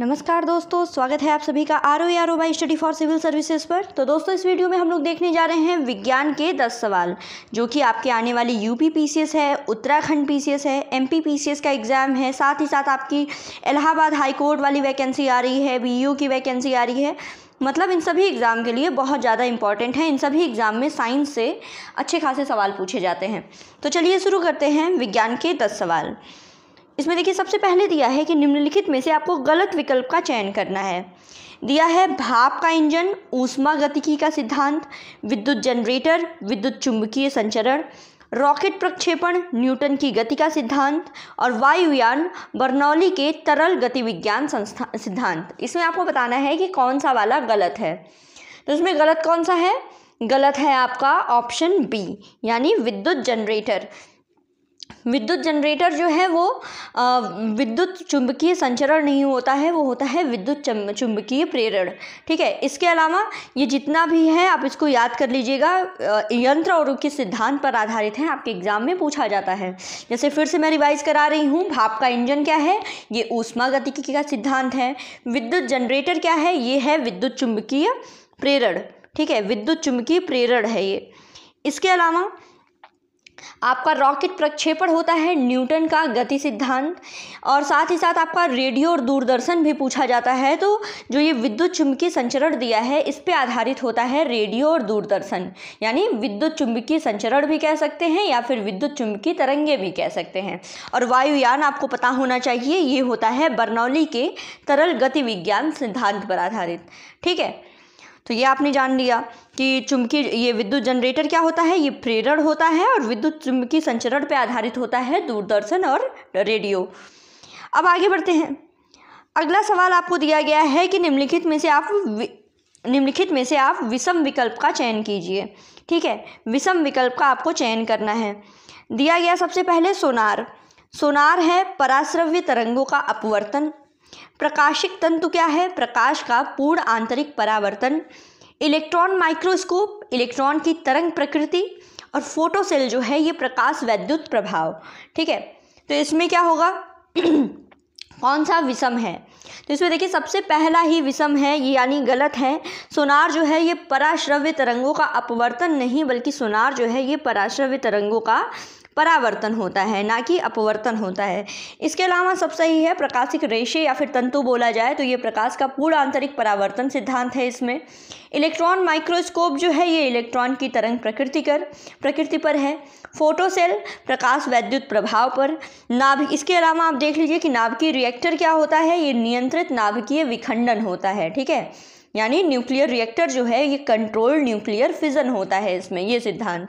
नमस्कार दोस्तों स्वागत है आप सभी का R O R O by study for civil services पर तो दोस्तों इस वीडियो में हम लोग देखने जा रहे हैं विज्ञान के दस सवाल जो कि आपके आने वाली यूपी पीसीएस है उत्तराखंड पीसीएस है एमपी पीसीएस का एग्ज़ाम है साथ ही साथ आपकी इलाहाबाद हाई कोर्ट वाली वैकेंसी आ रही है बी e की वैकेंसी आ रही है मतलब इन सभी एग्ज़ाम के लिए बहुत ज़्यादा इंपॉर्टेंट है इन सभी एग्ज़ाम में साइंस से अच्छे खासे सवाल पूछे जाते हैं तो चलिए शुरू करते हैं विज्ञान के दस सवाल इसमें देखिए सबसे पहले दिया है कि निम्नलिखित में से आपको गलत विकल्प का चयन करना है दिया है भाप का इंजन ऊष्मा गतिकी का सिद्धांत विद्युत जनरेटर विद्युत चुंबकीय संचरण रॉकेट प्रक्षेपण न्यूटन की गति का सिद्धांत और वायुयान बर्नौली के तरल गति विज्ञान संस्था सिद्धांत इसमें आपको बताना है कि कौन सा वाला गलत है तो इसमें गलत कौन सा है गलत है आपका ऑप्शन बी यानी विद्युत जनरेटर विद्युत जनरेटर जो है वो विद्युत चुंबकीय संचरण नहीं होता है वो होता है विद्युत चुंबकीय प्रेरण ठीक है इसके अलावा ये जितना भी है आप इसको याद कर लीजिएगा यंत्र और उनके सिद्धांत पर आधारित हैं आपके एग्जाम में पूछा जाता है जैसे फिर से मैं रिवाइज करा रही हूँ भाप का इंजन क्या है ये ऊष्मा गतिकी का सिद्धांत है विद्युत जनरेटर क्या है ये है विद्युत चुंबकीय प्रेरण ठीक है विद्युत चुंबकीय प्रेरण है ये इसके अलावा आपका रॉकेट प्रक्षेपण होता है न्यूटन का गति सिद्धांत और साथ ही साथ आपका रेडियो और दूरदर्शन भी पूछा जाता है तो जो ये विद्युत चुंबकीय संचरण दिया है इस पर आधारित होता है रेडियो और दूरदर्शन यानी विद्युत चुंबकीय संचरण भी कह सकते हैं या फिर विद्युत चुंबकीय तरंगे भी कह सकते हैं और वायुयान आपको पता होना चाहिए ये होता है बर्नौली के तरल गति विज्ञान सिद्धांत पर आधारित ठीक है तो ये आपने जान लिया कि चुंबकीय ये विद्युत जनरेटर क्या होता है ये प्रेरण होता है और विद्युत चुंबकीय संचरण पर आधारित होता है दूरदर्शन और रेडियो अब आगे बढ़ते हैं अगला सवाल आपको दिया गया है कि निम्नलिखित में से आप निम्नलिखित में से आप विषम विकल्प का चयन कीजिए ठीक है विषम विकल्प का आपको चयन करना है दिया गया सबसे पहले सोनार सोनार है पराश्रव्य तरंगों का अपवर्तन प्रकाशिक तंतु क्या है प्रकाश का पूर्ण आंतरिक परावर्तन इलेक्ट्रॉन माइक्रोस्कोप इलेक्ट्रॉन की तरंग प्रकृति और फोटोसेल जो है ये प्रकाश वैद्युत प्रभाव ठीक है तो इसमें क्या होगा कौन सा विषम है तो इसमें देखिए सबसे पहला ही विषम है ये यानी गलत है सोनार जो है ये पराश्रव्य तरंगों का अपवर्तन नहीं बल्कि सोनार जो है ये पराश्रव्य तरंगों का परावर्तन होता है ना कि अपवर्तन होता है इसके अलावा सब सही है प्रकाशिक रेशे या फिर तंतु बोला जाए तो ये प्रकाश का पूर्ण आंतरिक परावर्तन सिद्धांत है इसमें इलेक्ट्रॉन माइक्रोस्कोप जो है ये इलेक्ट्रॉन की तरंग प्रकृति कर प्रकृति पर है फोटोसेल प्रकाश वैद्युत प्रभाव पर नाभ इसके अलावा आप देख लीजिए कि की रिएक्टर क्या होता है ये नियंत्रित की विखंडन होता है ठीक है यानी न्यूक्लियर रिएक्टर जो है ये कंट्रोल्ड न्यूक्लियर फिजन होता है इसमें ये सिद्धांत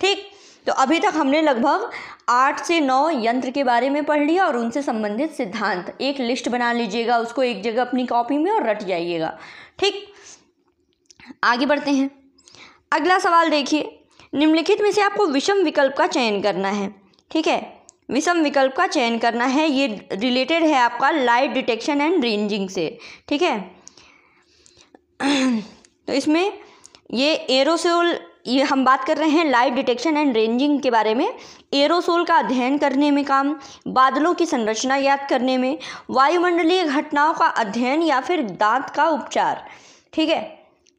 ठीक तो अभी तक हमने लगभग आठ से नौ यंत्र के बारे में पढ़ लिया और उनसे संबंधित सिद्धांत एक लिस्ट बना लीजिएगा उसको एक जगह अपनी कॉपी में और रट जाइएगा ठीक आगे बढ़ते हैं अगला सवाल देखिए निम्नलिखित में से आपको विषम विकल्प का चयन करना है ठीक है विषम विकल्प का चयन करना है ये रिलेटेड है आपका लाइट डिटेक्शन एंड रेंजिंग से ठीक है तो इसमें ये एरोसोल ये हम बात कर रहे हैं लाइट डिटेक्शन एंड रेंजिंग के बारे में एरोसोल का अध्ययन करने में काम बादलों की संरचना याद करने में वायुमंडलीय घटनाओं का अध्ययन या फिर दांत का उपचार ठीक है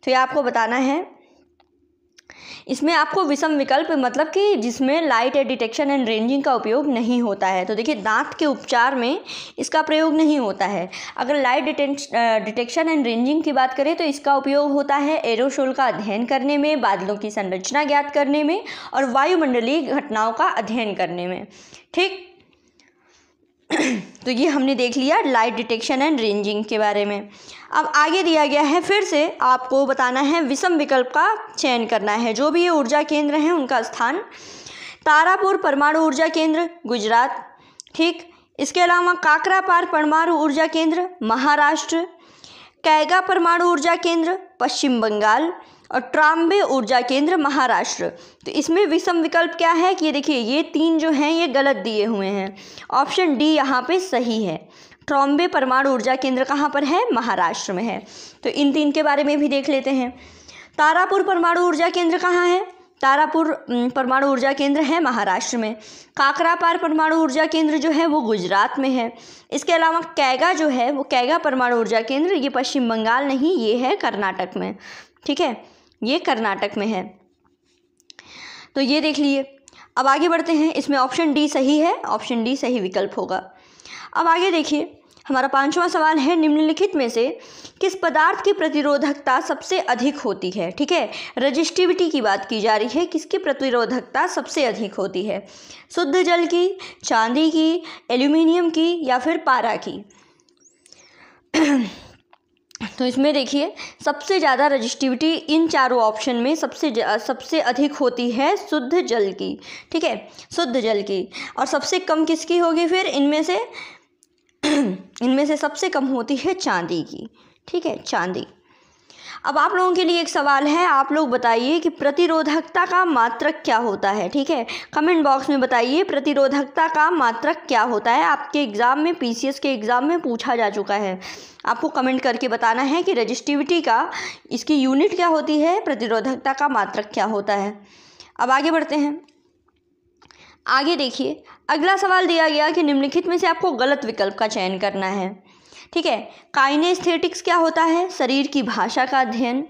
तो ये आपको बताना है इसमें आपको विषम विकल्प मतलब कि जिसमें लाइट या डिटेक्शन एंड रेंजिंग का उपयोग नहीं होता है तो देखिए दांत के उपचार में इसका प्रयोग नहीं होता है अगर लाइट डिटेक्शन एंड रेंजिंग की बात करें तो इसका उपयोग होता है एरोशोल का अध्ययन करने में बादलों की संरचना ज्ञात करने में और वायुमंडलीय घटनाओं का अध्ययन करने में ठीक तो ये हमने देख लिया लाइट डिटेक्शन एंड रेंजिंग के बारे में अब आगे दिया गया है फिर से आपको बताना है विषम विकल्प का चयन करना है जो भी ये ऊर्जा केंद्र हैं उनका स्थान तारापुर परमाणु ऊर्जा केंद्र गुजरात ठीक इसके अलावा काकरापार परमाणु ऊर्जा केंद्र महाराष्ट्र कैगा परमाणु ऊर्जा केंद्र पश्चिम बंगाल और ट्राम्बे ऊर्जा केंद्र महाराष्ट्र तो इसमें विषम विकल्प क्या है कि देखिए ये तीन जो हैं ये गलत दिए हुए हैं ऑप्शन डी यहाँ पे सही है ट्राम्बे परमाणु ऊर्जा केंद्र कहाँ पर है महाराष्ट्र में है तो इन तीन के बारे में भी देख लेते हैं तारापुर परमाणु ऊर्जा केंद्र कहाँ है तारापुर परमाणु ऊर्जा केंद्र है महाराष्ट्र में काकरापार परमाणु ऊर्जा केंद्र जो है वो गुजरात में है इसके अलावा कैगा जो है वो कैगा परमाणु ऊर्जा केंद्र ये पश्चिम बंगाल नहीं ये है कर्नाटक में ठीक है ये कर्नाटक में है तो ये देख लिए अब आगे बढ़ते हैं इसमें ऑप्शन डी सही है ऑप्शन डी सही विकल्प होगा अब आगे देखिए हमारा पांचवा सवाल है निम्नलिखित में से किस पदार्थ की प्रतिरोधकता सबसे अधिक होती है ठीक है रजिस्टिविटी की बात की जा रही है किसकी प्रतिरोधकता सबसे अधिक होती है शुद्ध जल की चांदी की एल्यूमिनियम की या फिर पारा की तो इसमें देखिए सबसे ज़्यादा रजिस्टिविटी इन चारों ऑप्शन में सबसे सबसे अधिक होती है शुद्ध जल की ठीक है शुद्ध जल की और सबसे कम किसकी होगी फिर इनमें से इनमें से सबसे कम होती है चांदी की ठीक है चांदी अब आप लोगों के लिए एक सवाल है आप लोग बताइए कि प्रतिरोधकता का मात्रक क्या होता है ठीक है कमेंट बॉक्स में बताइए प्रतिरोधकता का मात्रक क्या होता है आपके एग्ज़ाम में पीसीएस के एग्ज़ाम में पूछा जा चुका है आपको कमेंट करके बताना है कि रजिस्टिविटी का इसकी यूनिट क्या होती है प्रतिरोधकता का मात्रक क्या होता है अब आगे बढ़ते हैं आगे देखिए अगला सवाल दिया गया कि निम्नलिखित में से आपको गलत विकल्प का चयन करना है ठीक है काइनेस्थेटिक्स क्या होता है शरीर की भाषा का अध्ययन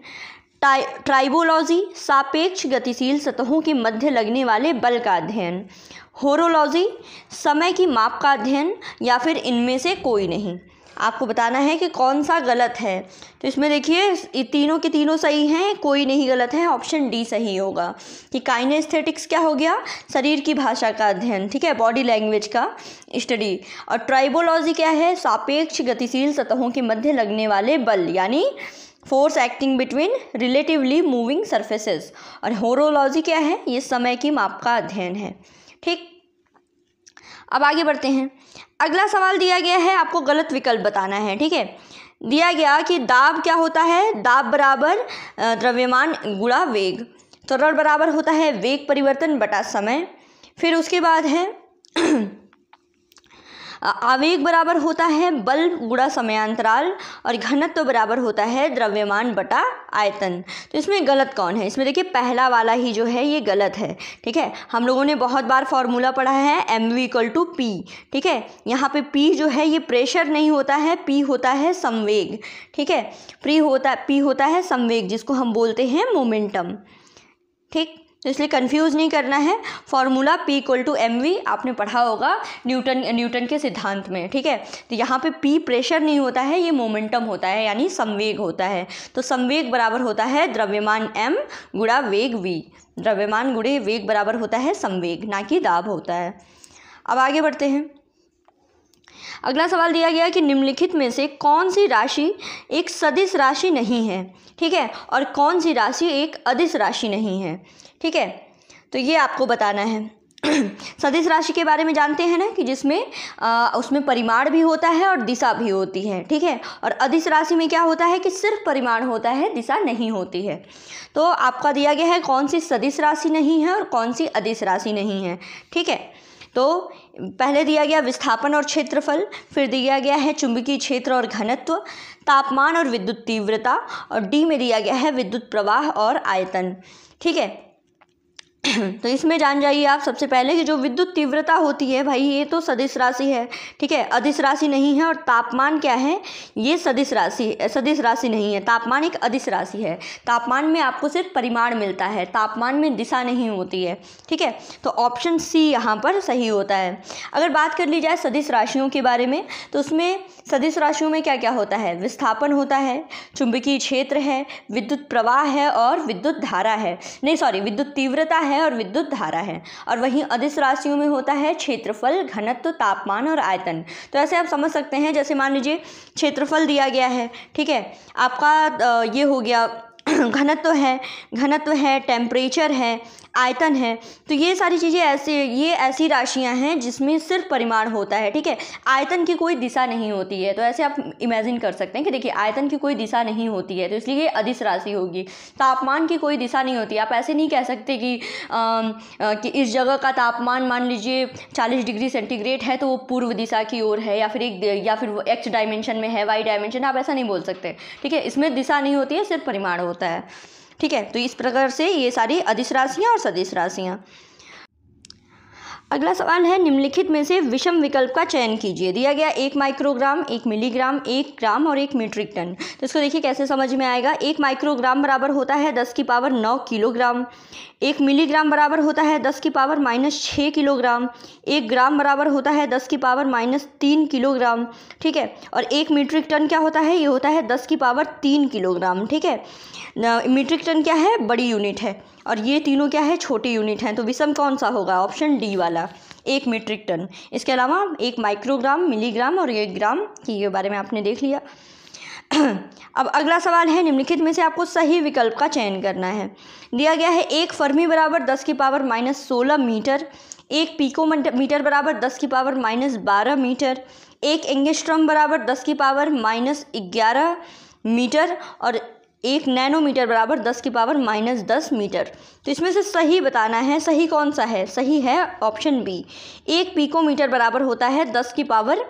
ट्राइबोलॉजी सापेक्ष गतिशील सतहों के मध्य लगने वाले बल का अध्ययन होरोलॉजी समय की माप का अध्ययन या फिर इनमें से कोई नहीं आपको बताना है कि कौन सा गलत है तो इसमें देखिए तीनों के तीनों सही हैं कोई नहीं गलत है ऑप्शन डी सही होगा कि काइनेस्थेटिक्स क्या हो गया शरीर की भाषा का अध्ययन ठीक है बॉडी लैंग्वेज का स्टडी और ट्राइबोलॉजी क्या है सापेक्ष गतिशील सतहों के मध्य लगने वाले बल यानी force acting between relatively moving surfaces और होरोलॉजी क्या है ये समय की माप का अध्ययन है ठीक अब आगे बढ़ते हैं अगला सवाल दिया गया है आपको गलत विकल्प बताना है ठीक है दिया गया कि दाब क्या होता है दाब बराबर द्रव्यमान गुड़ा वेग तरल तो बराबर होता है वेग परिवर्तन बटा समय फिर उसके बाद है आवेग बराबर होता है बल गुड़ा समयांतराल और घनत्व बराबर होता है द्रव्यमान बटा आयतन तो इसमें गलत कौन है इसमें देखिए पहला वाला ही जो है ये गलत है ठीक है हम लोगों ने बहुत बार फॉर्मूला पढ़ा है M V equal to P ठीक है यहाँ पे पी जो है ये प्रेशर नहीं होता है पी होता है संवेग ठीक है प्री होता पी होता है संवेग जिसको हम बोलते हैं मोमेंटम ठीक इसलिए कंफ्यूज नहीं करना है formula P equal to M V आपने पढ़ा होगा न्यूटन न्यूटन के सिद्धांत में ठीक है तो यहाँ पे पी प्रेशर नहीं होता है ये मोमेंटम होता है यानी संवेग होता है तो संवेग बराबर होता है द्रव्यमान एम गुड़ा वेग वी द्रव्यमान गुड़े वेग बराबर होता है संवेग ना कि दाब होता है अब आगे बढ़ते हैं अगला सवाल दिया गया कि निम्नलिखित में से कौन सी राशि एक सदिश राशि नहीं है ठीक है और कौन सी राशि एक अदिश राशि नहीं है ठीक है तो ये आपको बताना है सदिश राशि के बारे में जानते हैं ना कि जिसमें आ, उसमें परिमाण भी होता है और दिशा भी होती है ठीक है और अधिस राशि में क्या होता है कि सिर्फ परिमाण होता है दिशा नहीं होती है तो आपका दिया गया है कौन सी सदिश राशि नहीं है और कौन सी अधिस राशि नहीं है ठीक है तो पहले दिया गया विस्थापन और क्षेत्रफल फिर दिया गया है चुंबकीय क्षेत्र और घनत्व तापमान और विद्युत तीव्रता और डी में दिया गया है विद्युत प्रवाह और आयतन ठीक है तो इसमें जान जाइए आप सबसे पहले कि जो विद्युत तीव्रता होती है भाई ये तो सदिश राशि है ठीक है अधिश राशि नहीं है और तापमान क्या है ये सदिश राशि सदिश राशि नहीं है तापमान एक अधिश राशि है तापमान में आपको सिर्फ परिमाण मिलता है तापमान में दिशा नहीं होती है ठीक है तो ऑप्शन सी यहाँ पर सही होता है अगर बात कर ली जाए सदिश राशियों के बारे में तो उसमें सदिश राशियों में क्या क्या होता है विस्थापन होता है चुंबकीय क्षेत्र है विद्युत प्रवाह है और विद्युत धारा है नहीं सॉरी विद्युत तीव्रता है है और विद्युत धारा है और वहीं अधिस राशियों में होता है क्षेत्रफल घनत्व तापमान और आयतन तो ऐसे आप समझ सकते हैं जैसे मान लीजिए क्षेत्रफल दिया गया है ठीक है आपका ये हो गया घनत्व है घनत्व है टेम्परेचर है आयतन है तो ये सारी चीज़ें ऐसे ये ऐसी राशियां हैं जिसमें सिर्फ परिमाण होता है ठीक है आयतन की कोई दिशा नहीं होती है तो ऐसे आप इमेजिन कर सकते हैं कि देखिए आयतन की कोई दिशा नहीं होती है तो इसलिए ये अधिस राशि होगी तापमान की कोई दिशा नहीं होती आप ऐसे नहीं कह सकते कि, आ, आ, कि इस जगह का तापमान मान लीजिए चालीस डिग्री सेंटीग्रेड है तो वो पूर्व दिशा की ओर है या फिर एक या फिर वो एक्स डायमेंशन में है वाई डायमेंशन आप ऐसा नहीं बोल सकते ठीक है इसमें दिशा नहीं होती है सिर्फ परिमाण होता है ठीक है तो इस प्रकार से ये सारी अधिस राशियाँ और सदिश राशियाँ अगला सवाल है निम्नलिखित में से विषम विकल्प का चयन कीजिए दिया गया एक माइक्रोग्राम एक मिलीग्राम एक ग्राम और एक मीट्रिक टन तो इसको देखिए कैसे समझ में आएगा एक माइक्रोग्राम बराबर होता है दस की पावर नौ किलोग्राम एक मिलीग्राम बराबर होता है दस की पावर माइनस छः किलोग्राम एक ग्राम बराबर होता है दस की पावर माइनस तीन किलोग्राम ठीक है और एक मीट्रिक टन क्या होता है ये होता है दस की पावर तीन किलोग्राम ठीक है मीट्रिक टन क्या है बड़ी यूनिट है और ये तीनों क्या है छोटे यूनिट हैं तो विषम कौन सा होगा ऑप्शन डी वाला एक मीट्रिक टन इसके अलावा एक माइक्रोग्राम मिलीग्राम और एक ग्राम की के बारे में आपने देख लिया अब अगला सवाल है निम्नलिखित में से आपको सही विकल्प का चयन करना है दिया गया है एक फर्मी बराबर दस की पावर माइनस सोलह मीटर एक पीको मीटर बराबर दस की पावर माइनस बारह मीटर एक एंगेस्ट्रम बराबर दस की पावर माइनस ग्यारह मीटर और एक नैनोमीटर बराबर दस की पावर माइनस दस मीटर तो इसमें से सही बताना है सही कौन सा है सही है ऑप्शन बी एक पीकोमीटर बराबर होता है दस की पावर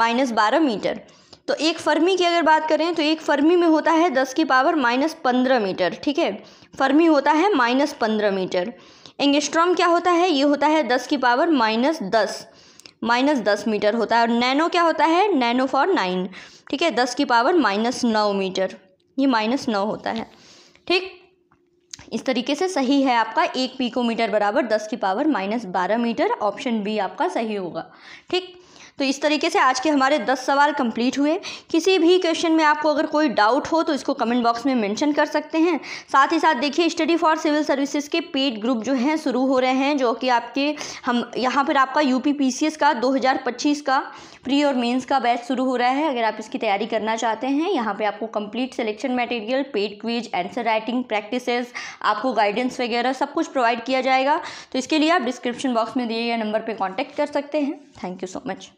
माइनस बारह मीटर तो एक फर्मी की अगर बात करें तो एक फर्मी में होता है दस की पावर माइनस पंद्रह मीटर ठीक है फर्मी होता है माइनस पंद्रह मीटर एंगेस्ट्रॉम क्या होता है ये होता है दस की पावर माइनस दस माइनस दस मीटर होता है और नैनो क्या होता है नैनो फॉर नाइन ठीक है दस की पावर माइनस नौ मीटर ये माइनस नौ होता है ठीक इस तरीके से सही है आपका एक पीकोमीटर बराबर दस की पावर माइनस बारह मीटर ऑप्शन बी आपका सही होगा ठीक तो इस तरीके से आज के हमारे दस सवाल कंप्लीट हुए किसी भी क्वेश्चन में आपको अगर कोई डाउट हो तो इसको कमेंट बॉक्स में मेंशन कर सकते हैं साथ ही साथ देखिए स्टडी फॉर सिविल सर्विसेज के पेड ग्रुप जो हैं शुरू हो रहे हैं जो कि आपके हम यहाँ पर आपका यू पी का पच्चीस का प्री और मेंस का बैच शुरू हो रहा है अगर आप इसकी तैयारी करना चाहते हैं यहाँ पे आपको complete selection material paid quiz answer writing practices आपको गाइडेंस वगैरह सब कुछ प्रोवाइड किया जाएगा तो इसके लिए आप डिस्क्रिप्शन बॉक्स में दिए गए नंबर पर कॉन्टैक्ट कर सकते हैं थैंक यू सो मच